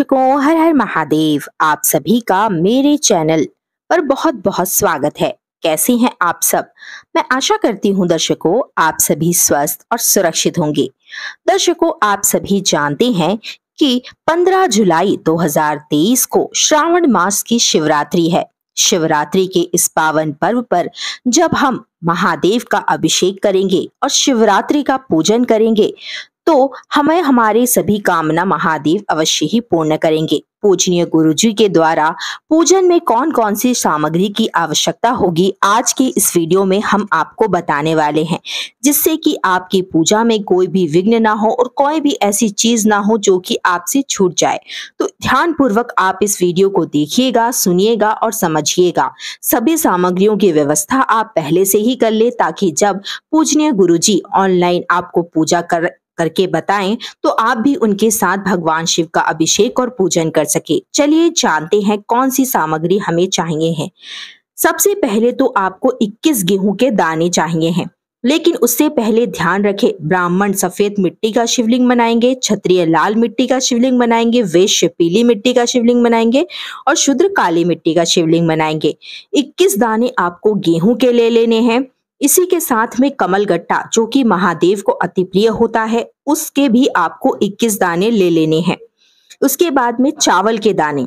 दर्शकों हर हर महादेव आप सभी का मेरे चैनल पर बहुत बहुत स्वागत है कैसे हैं आप सब मैं आशा करती हूं दर्शकों आप सभी स्वस्थ और सुरक्षित होंगे दर्शकों आप सभी जानते हैं कि 15 जुलाई 2023 को श्रावण मास की शिवरात्रि है शिवरात्रि के इस पावन पर्व पर जब हम महादेव का अभिषेक करेंगे और शिवरात्रि का पूजन करेंगे तो हमें हमारे सभी कामना महादेव अवश्य ही पूर्ण करेंगे पूजनीय गुरु जी के द्वारा पूजन में कौन कौन सी सामग्री की आवश्यकता होगी आज के इस वीडियो में हम आपको बताने वाले हैं जिससे कि आपकी पूजा में कोई भी विघ्न ना हो और कोई भी ऐसी चीज ना हो जो कि आपसे छूट जाए तो ध्यान पूर्वक आप इस वीडियो को देखिएगा सुनिएगा और समझिएगा सभी सामग्रियों की व्यवस्था आप पहले से ही कर ले ताकि जब पूजनीय गुरु जी ऑनलाइन आपको पूजा कर करके बताएं तो आप भी उनके साथ भगवान शिव का अभिषेक और पूजन कर सके चलिए जानते हैं कौन सी सामग्री हमें चाहिए है सबसे पहले तो आपको 21 गेहूं के दाने चाहिए हैं लेकिन उससे पहले ध्यान रखें ब्राह्मण सफेद मिट्टी का शिवलिंग बनाएंगे क्षत्रिय लाल मिट्टी का शिवलिंग बनाएंगे वैश्य पीली मिट्टी का शिवलिंग बनाएंगे और शुद्र काली मिट्टी का शिवलिंग बनाएंगे 21 दाने आपको गेहूं के ले लेने हैं इसी के साथ में कमल गट्टा जो कि महादेव को अति प्रिय होता है उसके भी आपको 21 दाने ले लेने हैं उसके बाद में चावल के दाने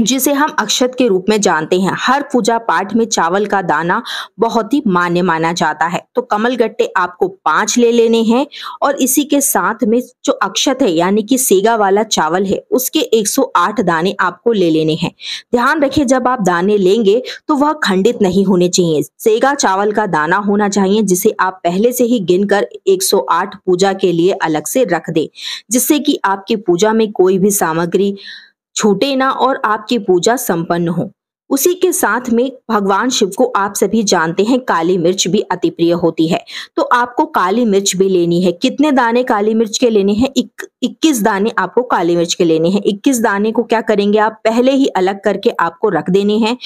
जिसे हम अक्षत के रूप में जानते हैं हर पूजा पाठ में चावल का दाना बहुत ही मान्य माना जाता है तो कमल गट्टे आपको पांच ले लेने हैं और इसी के साथ में जो अक्षत है यानी कि सेगा वाला चावल है उसके 108 दाने आपको ले लेने हैं ध्यान रखें जब आप दाने लेंगे तो वह खंडित नहीं होने चाहिए सेगा चावल का दाना होना चाहिए जिसे आप पहले से ही गिन कर एक पूजा के लिए अलग से रख दे जिससे कि आपकी पूजा में कोई भी सामग्री छूटे ना और आपकी पूजा संपन्न हो उसी के साथ में भगवान शिव को आप सभी जानते हैं काली मिर्च भी अति प्रिय होती है तो आपको काली मिर्च भी लेनी है कितने दाने काली मिर्च के लेने हैं 21 दाने आपको काली मिर्च के लेने हैं 21 दाने को क्या करेंगे आप पहले ही अलग करके आपको रख देने हैं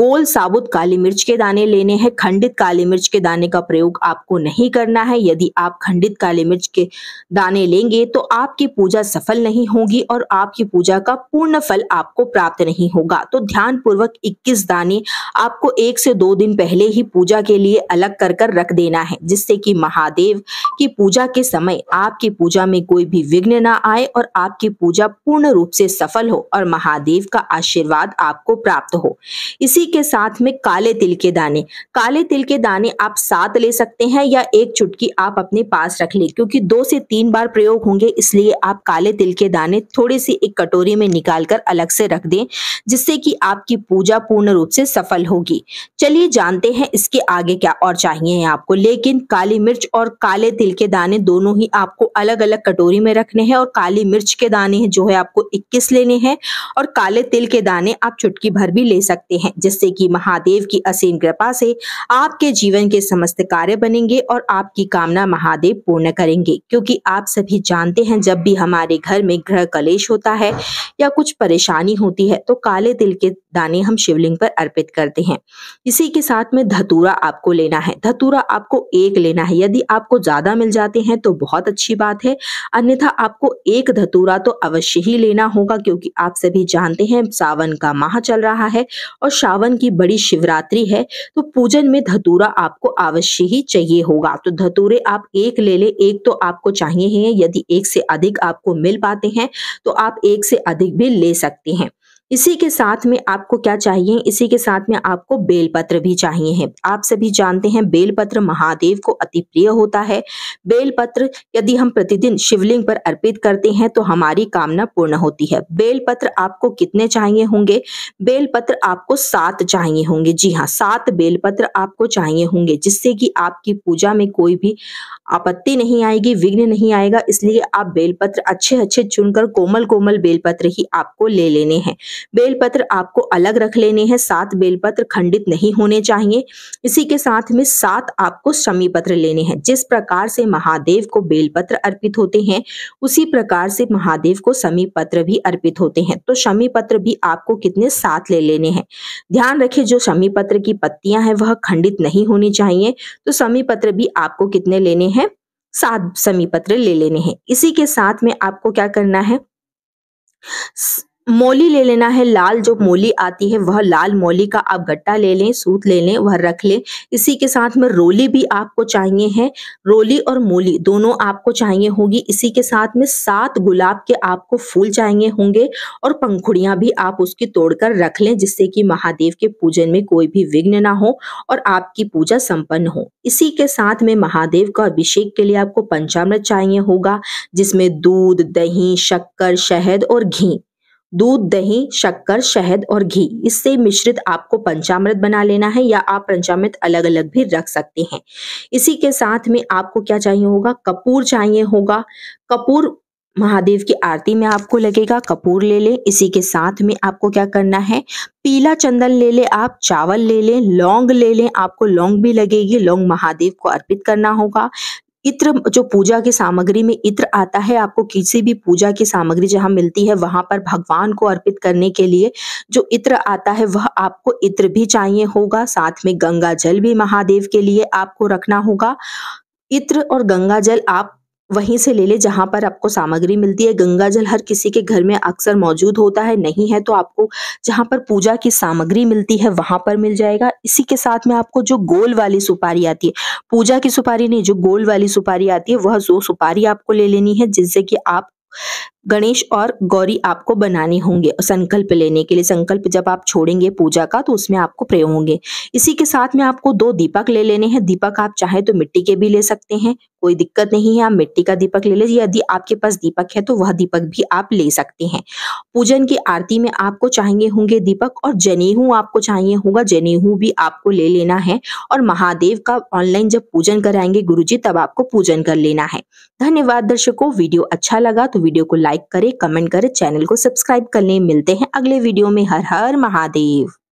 गोल साबुत काली मिर्च के दाने लेने हैं खंडित काली मिर्च के दाने का प्रयोग आपको नहीं करना है यदि आप खंडित काली मिर्च के दाने लेंगे तो आपकी पूजा सफल नहीं होगी और आपकी पूजा का पूर्ण फल आपको प्राप्त नहीं होगा तो ध्यान पूर्वक इक्कीस दाने आपको एक से दो दिन पहले ही पूजा के लिए अलग कर कर रख देना है जिससे कि महादेव की पूजा के समय आपकी पूजा में कोई भी विघ्न विघ्न ना आए और आपकी पूजा पूर्ण रूप से सफल हो और महादेव का आशीर्वाद आपको प्राप्त हो इसी के साथ में काले तिल के दाने काले तिल के दाने आप साथ ले सकते हैं या एक चुटकी आप अपने पास रख ले क्योंकि दो से तीन बार प्रयोग होंगे इसलिए आप काले तिल के दाने थोड़े से एक कटोरी में निकाल कर अलग से रख दे जिससे की आपकी पूजा पूर्ण रूप से सफल होगी चलिए जानते हैं इसके आगे क्या और चाहिए आपको लेकिन काली मिर्च और काले तिल के दाने दोनों ही आपको अलग अलग कटोरी में रखने लेने हैं और काली मिर्च के दाने हैं जो है आपको 21 लेने हैं और काले तिल के दाने आप चुटकी भर भी ले सकते हैं जिससे कि महादेव की असीम कृपा से आपके जीवन के समस्त कार्य बनेंगे और आपकी कामना महादेव पूर्ण करेंगे क्योंकि आप सभी जानते हैं जब भी हमारे घर में ग्रह कलेश होता है या कुछ परेशानी होती है तो काले तिल के दाने हम शिवलिंग पर अर्पित करते हैं इसी के साथ में धतूरा आपको लेना है धतूरा आपको एक लेना है यदि आपको ज्यादा मिल जाते हैं तो बहुत अच्छी बात है अन्यथा आपको एक धतूरा तो अवश्य ही लेना होगा क्योंकि आप सभी जानते हैं सावन का माह चल रहा है और सावन की बड़ी शिवरात्रि है तो पूजन में धतूरा आपको अवश्य ही चाहिए होगा तो धतूरे आप एक ले ले एक तो आपको चाहिए ही यदि एक से अधिक आपको मिल पाते हैं तो आप एक से अधिक भी ले सकते हैं इसी के साथ में आपको क्या चाहिए इसी के साथ में आपको बेलपत्र भी चाहिए है आप सभी जानते हैं बेलपत्र महादेव को अति प्रिय होता है बेलपत्र यदि हम प्रतिदिन शिवलिंग पर अर्पित करते हैं तो हमारी कामना पूर्ण होती है बेलपत्र आपको कितने चाहिए होंगे बेलपत्र आपको सात चाहिए होंगे जी हाँ सात बेलपत्र आपको चाहिए होंगे जिससे कि आपकी पूजा में कोई भी आपत्ति नहीं आएगी विघ्न नहीं आएगा इसलिए आप बेलपत्र अच्छे अच्छे चुनकर कोमल कोमल बेलपत्र ही आपको ले लेने हैं बेलपत्र आपको अलग रख लेने हैं सात बेलपत्र खंडित नहीं होने चाहिए इसी के साथ में सात आपको शमी पत्र लेने हैं जिस प्रकार से महादेव को बेलपत्र अर्पित होते हैं उसी प्रकार से महादेव को शमी पत्र भी अर्पित होते हैं तो शमी पत्र भी आपको कितने साथ ले लेने हैं ध्यान रखें जो शमी पत्र की पत्तियां हैं वह खंडित नहीं होनी चाहिए तो शमी पत्र भी आपको कितने लेने हैं सात समीपत्र पत्र ले लेने हैं इसी के साथ में आपको क्या करना है मोली ले लेना है लाल जो मोली आती है वह लाल मोली का आप गट्टा ले लें सूत ले लें वह रख लें इसी के साथ में रोली भी आपको चाहिए है रोली और मोली दोनों आपको चाहिए होगी इसी के साथ में सात गुलाब के आपको फूल चाहिए होंगे और पंखुड़ियां भी आप उसकी तोड़कर रख लें जिससे कि महादेव के पूजन में कोई भी विघ्न ना हो और आपकी पूजा संपन्न हो इसी के साथ में महादेव का अभिषेक के लिए आपको पंचामृत चाहिए होगा जिसमें दूध दही शक्कर शहद और घी दूध दही शक्कर शहद और घी इससे मिश्रित आपको पंचामृत बना लेना है या आप पंचामृत अलग अलग भी रख सकते हैं इसी के साथ में आपको क्या चाहिए होगा कपूर चाहिए होगा कपूर महादेव की आरती में आपको लगेगा कपूर ले ले इसी के साथ में आपको क्या करना है पीला चंदन ले ले आप चावल ले ले लौंग ले लें आपको लौंग भी लगेगी लौंग महादेव को अर्पित करना होगा इत्र जो पूजा की सामग्री में इत्र आता है आपको किसी भी पूजा की सामग्री जहां मिलती है वहां पर भगवान को अर्पित करने के लिए जो इत्र आता है वह आपको इत्र भी चाहिए होगा साथ में गंगा जल भी महादेव के लिए आपको रखना होगा इत्र और गंगा जल आप वहीं से ले ले जहां पर आपको सामग्री मिलती है गंगा जल हर किसी के घर में अक्सर मौजूद होता है नहीं है तो आपको जहां पर पूजा की सामग्री मिलती है वहां पर मिल जाएगा इसी के साथ में आपको जो गोल वाली सुपारी आती है पूजा की सुपारी नहीं जो गोल वाली सुपारी आती है वह जो सुपारी आपको ले लेनी है जिससे कि आप गणेश और गौरी आपको बनाने होंगे संकल्प लेने के लिए संकल्प जब आप छोड़ेंगे पूजा का तो उसमें आपको प्रयोग होंगे इसी के साथ में आपको दो दीपक ले लेने हैं दीपक आप चाहे तो मिट्टी के भी ले सकते हैं कोई दिक्कत नहीं है आप मिट्टी का दीपक ले लीजिए यदि आपके पास दीपक है तो वह दीपक भी आप ले सकते हैं पूजन की आरती में आपको चाहिए होंगे दीपक और जनेहू आपको चाहिए होगा जनेहू भी आपको ले लेना है और महादेव का ऑनलाइन जब पूजन कराएंगे गुरु तब आपको पूजन कर लेना है धन्यवाद दर्शकों वीडियो अच्छा लगा तो वीडियो को लाइक लाइक करें कमेंट करें चैनल को सब्सक्राइब कर लें मिलते हैं अगले वीडियो में हर हर महादेव